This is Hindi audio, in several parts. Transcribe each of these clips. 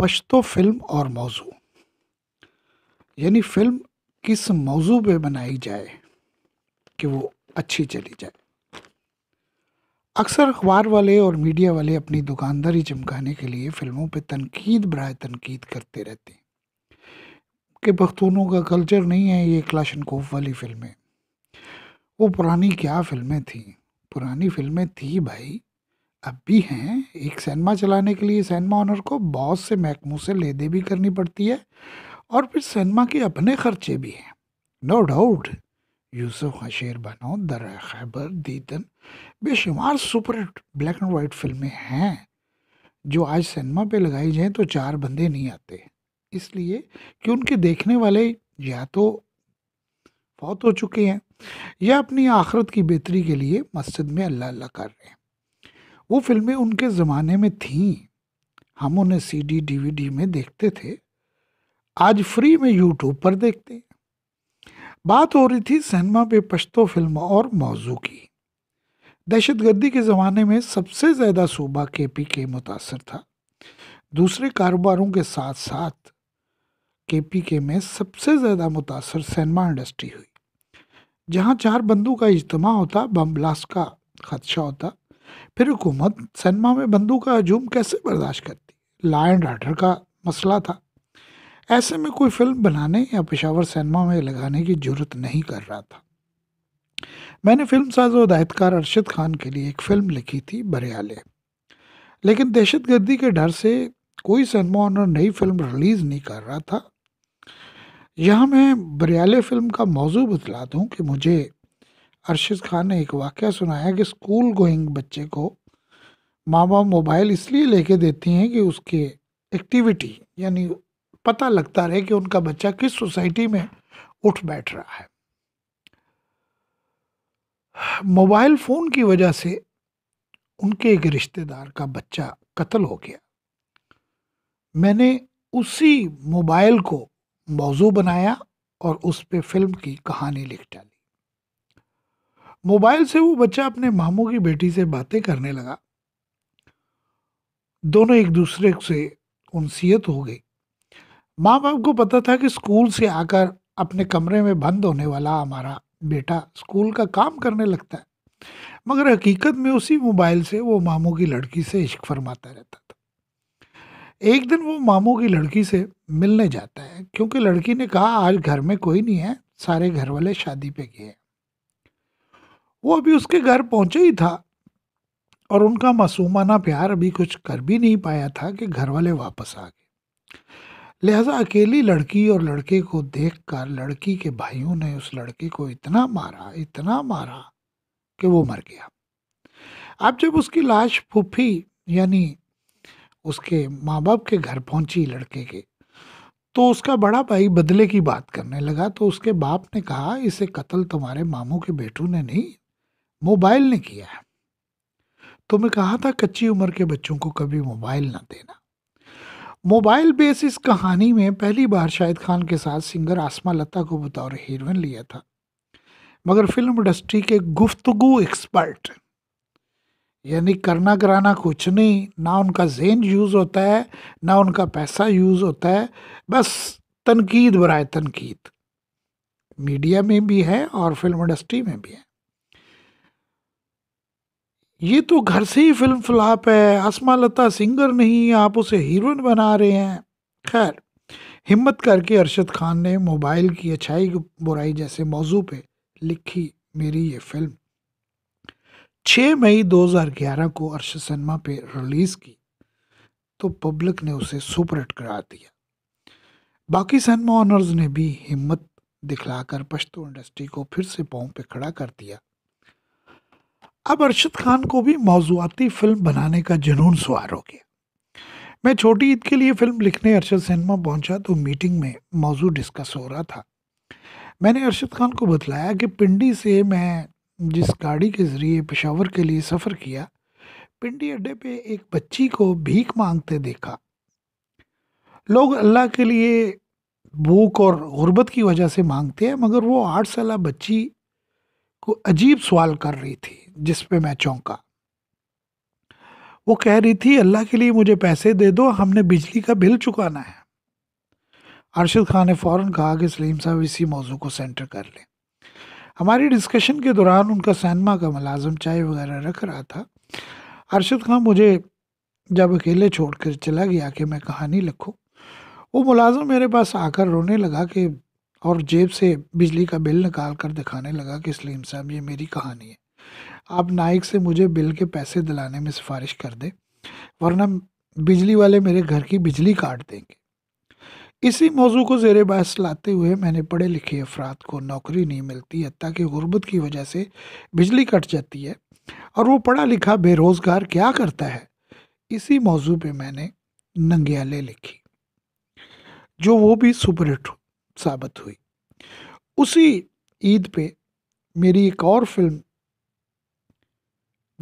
पश्तो फिल्म और मौजू यानी फिल्म किस मौजू पे बनाई जाए कि वो अच्छी चली जाए अक्सर अखबार वाले और मीडिया वाले अपनी दुकानदारी चमकाने के लिए फ़िल्मों पे तनकीद बरए तनकीद करते रहते हैं कि पख्तूनों का कल्चर नहीं है ये क्लाशन कोफ वाली फ़िल्में वो पुरानी क्या फ़िल्में थी पुरानी फ़िल्में थी भाई अब भी हैं एक सैनमा चलाने के लिए सैनमा ऑनर को बॉस से महकमों से लेदे भी करनी पड़ती है और फिर सैनमा के अपने खर्चे भी हैं नो डाउट यूसुफ हशेर बनो दर खैबर दीदन बेशुमार super hit black and white फिल्में हैं जो आज सिनेमा पे लगाई जाएं तो चार बंदे नहीं आते इसलिए कि उनके देखने वाले या तो फौत हो चुके हैं या अपनी आखरत की बेहतरी के लिए मस्जिद में अल्लाह अल्लाह कर रहे हैं वो फिल्में उनके ज़माने में थीं हम उन्हें सीडी डीवीडी में देखते थे आज फ्री में यूट्यूब पर देखते हैं बात हो रही थी सिनेमा पे पश्तो फिल्म और मौजू की दहशतगर्दी के ज़माने में सबसे ज़्यादा सूबा के पी के मुतासर था दूसरे कारोबारों के साथ साथ के पी के में सबसे ज़्यादा मुतासर सिनेमा इंडस्ट्री हुई जहाँ चार बंदूक का इज्तम होता बम ब्लास्ट का खदशा होता फिर हुकूमत सनमा में बंदूक का हजूम कैसे बर्दाश्त करती ला एंड आर्डर का मसला था ऐसे में कोई फिल्म बनाने या पेशावर सिनेमा में लगाने की जरूरत नहीं कर रहा था मैंने फिल्म साज और हिदायतकार अरशद खान के लिए एक फ़िल्म लिखी थी बरियाले लेकिन दहशत गर्दी के डर से कोई सिनेमा ऑनर नई फिल्म रिलीज़ नहीं कर रहा था यहाँ मैं बरियाले फिल्म का मौजू बतला दूँ कि मुझे अरशद खान ने एक वाक्य सुनाया कि स्कूल गोइंग बच्चे को माँ बाप मोबाइल इसलिए लेके देती हैं कि उसके एक्टिविटी यानी पता लगता रहे कि उनका बच्चा किस सोसाइटी में उठ बैठ रहा है मोबाइल फ़ोन की वजह से उनके एक रिश्तेदार का बच्चा कत्ल हो गया मैंने उसी मोबाइल को मौजू बनाया और उस पर फिल्म की कहानी लिख डाली मोबाइल से वो बच्चा अपने मामू की बेटी से बातें करने लगा दोनों एक दूसरे से उनसीयत हो गई माँ बाप को पता था कि स्कूल से आकर अपने कमरे में बंद होने वाला हमारा बेटा स्कूल का काम करने लगता है मगर हकीकत में उसी मोबाइल से वो मामू की लड़की से इश्क फरमाता रहता था एक दिन वो मामू की लड़की से मिलने जाता है क्योंकि लड़की ने कहा आज घर में कोई नहीं है सारे घर वाले शादी पे गए हैं वो अभी उसके घर पहुंचे ही था और उनका मासूमाना प्यार अभी कुछ कर भी नहीं पाया था कि घर वाले वापस आ गए लिहाजा अकेली लड़की और लड़के को देखकर लड़की के भाइयों ने उस लड़के को इतना मारा इतना मारा कि वो मर गया अब जब उसकी लाश फूफी यानी उसके माँ बाप के घर पहुंची लड़के के तो उसका बड़ा भाई बदले की बात करने लगा तो उसके बाप ने कहा इसे कत्ल तुम्हारे मामू के बेटू ने नहीं मोबाइल ने किया है तो मैं कहा था कच्ची उम्र के बच्चों को कभी मोबाइल ना देना मोबाइल बेस इस कहानी में पहली बार शाहिद खान के साथ सिंगर आसमा लता को बतौर हीरोइन लिया था मगर फिल्म इंडस्ट्री के गुफ्तगु एक्सपर्ट यानी करना कराना कुछ नहीं ना उनका जेन यूज़ होता है ना उनका पैसा यूज़ होता है बस तनकीद बरए तनकीद मीडिया में भी है और फिल्म इंडस्ट्री में भी है ये तो घर से ही फिल्म फ्लॉप है आसमा लता सिंगर नहीं आप उसे हीरोइन बना रहे हैं खैर हिम्मत करके अरशद खान ने मोबाइल की अच्छाई की बुराई जैसे मौजू पे लिखी मेरी ये फिल्म 6 मई 2011 को अरशद सिनेमा पे रिलीज़ की तो पब्लिक ने उसे सुपरहिट करा दिया बाकी सिनेमा ऑनर्स ने भी हिम्मत दिखलाकर पश्तो इंडस्ट्री को फिर से पाँव पे खड़ा कर दिया अब अरशद खान को भी मौजूदी फिल्म बनाने का जुनून सवार हो गया मैं छोटी ईद के लिए फिल्म लिखने अरशद सिनेमा पहुंचा तो मीटिंग में मौजू डिस्कस हो रहा था मैंने अरशद खान को बतलाया कि पिंडी से मैं जिस गाड़ी के ज़रिए पेशावर के लिए सफ़र किया पिंडी अड्डे पे एक बच्ची को भीख मांगते देखा लोग अल्लाह के लिए भूख और गुर्बत की वजह से मांगते हैं मगर वो आठ साल बच्ची को अजीब सवाल कर रही थी जिस पे मैं चौंका वो कह रही थी अल्लाह के लिए मुझे पैसे दे दो हमने बिजली का बिल चुकाना है अरशद खान ने फ़ौर कहा कि सलीम साहब इसी मौजू को सेंटर कर लें हमारी डिस्कशन के दौरान उनका सैनमा का मुलाजम चाय वगैरह रख रहा था अरशद खान मुझे जब अकेले छोड़ कर चला गया कि मैं कहानी लिखूँ वो मुलाजम मेरे पास आकर रोने लगा कि और जेब से बिजली का बिल निकाल कर दिखाने लगा कि सलीम साहब ये मेरी कहानी है आप नाइक से मुझे बिल के पैसे दिलाने में सिफारिश कर दे वरना बिजली वाले मेरे घर की बिजली काट देंगे इसी मौजू को जेर बहस लाते हुए मैंने पढ़े लिखे अफराद को नौकरी नहीं मिलती हत्या कि गुर्बत की वजह से बिजली कट जाती है और वो पढ़ा लिखा बेरोज़गार क्या करता है इसी मौजू पे मैंने नंग्याले लिखी जो वो भी सुपरहिट साबित हुई उसी ईद पे मेरी एक और फिल्म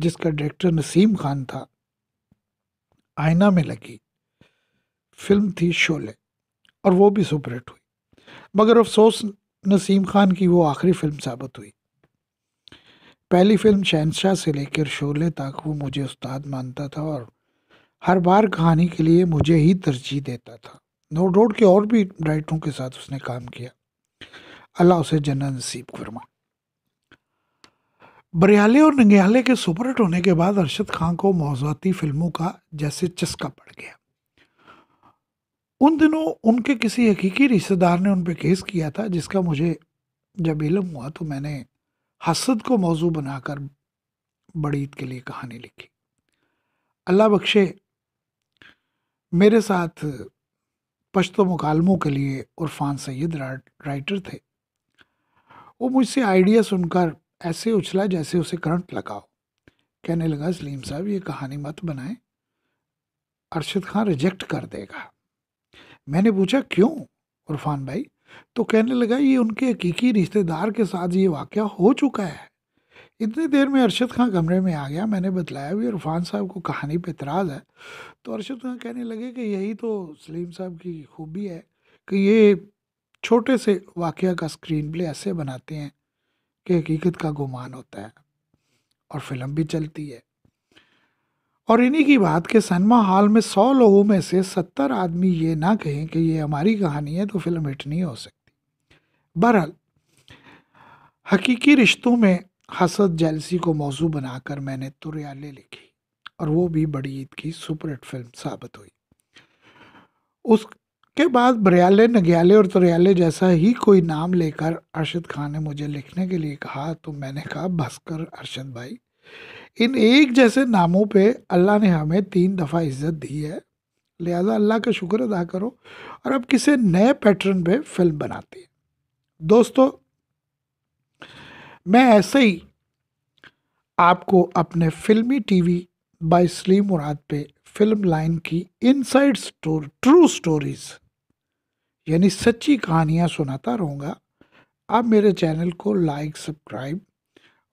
जिसका डायरेक्टर नसीम खान था आईना में लगी फिल्म थी शोले और वो भी सुपरहिट हुई मगर अफसोस नसीम खान की वो आखिरी फिल्म साबित हुई पहली फिल्म शहनशाह से लेकर शोले तक वो मुझे उस्ताद मानता था और हर बार कहानी के लिए मुझे ही तरजीह देता था रोड के और भी राइटरों के साथ उसने काम किया अल्लाह उसे जन्ना नसीब फरमा बरियाले और नंगयाले के सुपरहिट होने के बाद अरशद खान को मौजाती फिल्मों का जैसे चस्का पड़ गया उन दिनों उनके किसी हकीकी रिश्तेदार ने उन पर केस किया था जिसका मुझे जब इलम हुआ तो मैंने हसद को मौजू बनाकर बड़ी ईद के लिए कहानी लिखी अल्लाह बख्शे मेरे साथ पश्तो मुकालमों के लिए उरफान सैद राइटर थे वो मुझसे आइडिया सुनकर ऐसे उछला जैसे उसे करंट लगाओ कहने लगा सलीम साहब ये कहानी मत बनाए अरशद खान रिजेक्ट कर देगा मैंने पूछा क्यों उरफान भाई तो कहने लगा ये उनके हकीकी रिश्तेदार के साथ ये वाक़ हो चुका है इतनी देर में अरशद खां कमरे में आ गया मैंने बतलाया भी इरफान साहब को कहानी पे इतराज़ है तो अरशद खां कहने लगे कि यही तो सलीम साहब की खूबी है कि ये छोटे से वाक़ का स्क्रीन प्ले ऐसे बनाते हैं कि हकीकत का गुमान होता है और फिल्म भी चलती है और इन्हीं की बात के सनमा हॉल में सौ लोगों में से सत्तर आदमी ये ना कहें कि ये हमारी कहानी है तो फिल्म हिट नहीं हो सकती बहरहाल हकीकी रिश्तों में हसद जैलसी को मौजू बनाकर मैंने तुरयाले लिखी और वो भी बड़ी ईद की सुपरहिट फिल्म साबित हुई उसके बाद बरयाले नग्याले और तुरयाले जैसा ही कोई नाम लेकर अरशद खान ने मुझे लिखने के लिए कहा तो मैंने कहा भास्कर अरशद भाई इन एक जैसे नामों पे अल्लाह ने हमें तीन दफ़ा इज्जत दी है लिहाजा अल्लाह का शुक्र अदा करो और अब किसी नए पैटर्न पे फिल्म बनाती है दोस्तों मैं ऐसे ही आपको अपने फिल्मी टीवी बाय स्ली मुराद पे फिल्म लाइन की इनसाइड स्टोर ट्रू स्टोरीज यानी सच्ची कहानियाँ सुनाता रहूँगा आप मेरे चैनल को लाइक सब्सक्राइब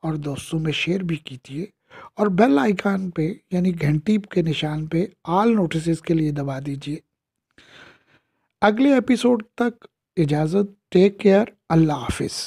और दोस्तों में शेयर भी कीजिए और बेल आइकान पे यानी घंटी के निशान पे आल नोटिस के लिए दबा दीजिए अगले एपिसोड तक इजाज़त टेक केयर अल्लाह हाफिज़